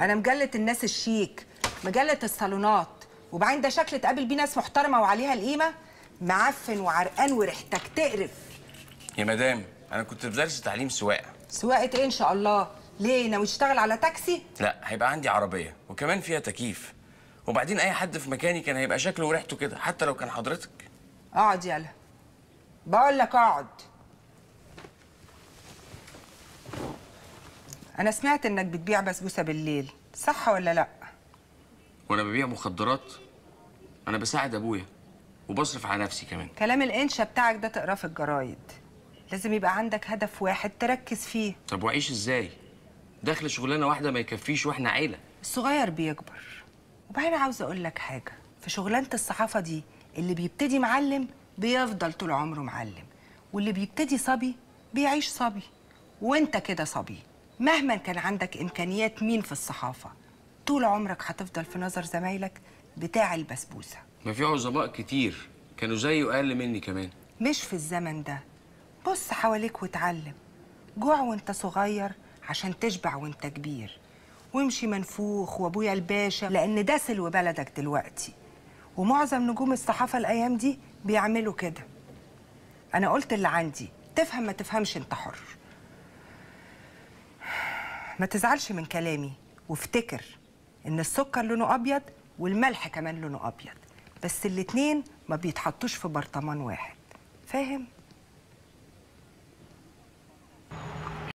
انا مجله الناس الشيك مجله الصالونات وبعدين ده شكل تقابل بيه ناس محترمه وعليها القيمه معفن وعرقان وريحتك تقرف يا مدام انا كنت في درس تعليم سواقه سواقه ايه ان شاء الله ليه ناوي تشتغل على تاكسي لا هيبقى عندي عربيه وكمان فيها تكييف وبعدين اي حد في مكاني كان هيبقى شكله وريحته كده حتى لو كان حضرتك اقعد يلا بقول لك اقعد انا سمعت انك بتبيع بسبوسه بالليل صح ولا لا وانا ببيع مخدرات انا بساعد ابويا وبصرف على نفسي كمان كلام الانشا بتاعك ده تقراه في الجرايد لازم يبقى عندك هدف واحد تركز فيه طب واعيش ازاي دخل شغلانه واحده ما يكفيش واحنا عيله الصغير بيكبر وبعدين عاوز اقول لك حاجه في شغلانه الصحافه دي اللي بيبتدي معلم بيفضل طول عمره معلم واللي بيبتدي صبي بيعيش صبي وانت كده صبي مهما كان عندك امكانيات مين في الصحافه طول عمرك هتفضل في نظر زمايلك بتاع البسبوسه ما في عظماء كتير كانوا زيي واقل مني كمان مش في الزمن ده بص حواليك واتعلم جوع وانت صغير عشان تشبع وانت كبير وامشي منفوخ وابويا الباشا لان ده سلو بلدك دلوقتي ومعظم نجوم الصحافه الايام دي بيعملوا كده انا قلت اللي عندي تفهم ما تفهمش انت حر ما تزعلش من كلامي وافتكر ان السكر لونه ابيض والملح كمان لونه ابيض بس الاتنين ما بيتحطوش في برطمان واحد فاهم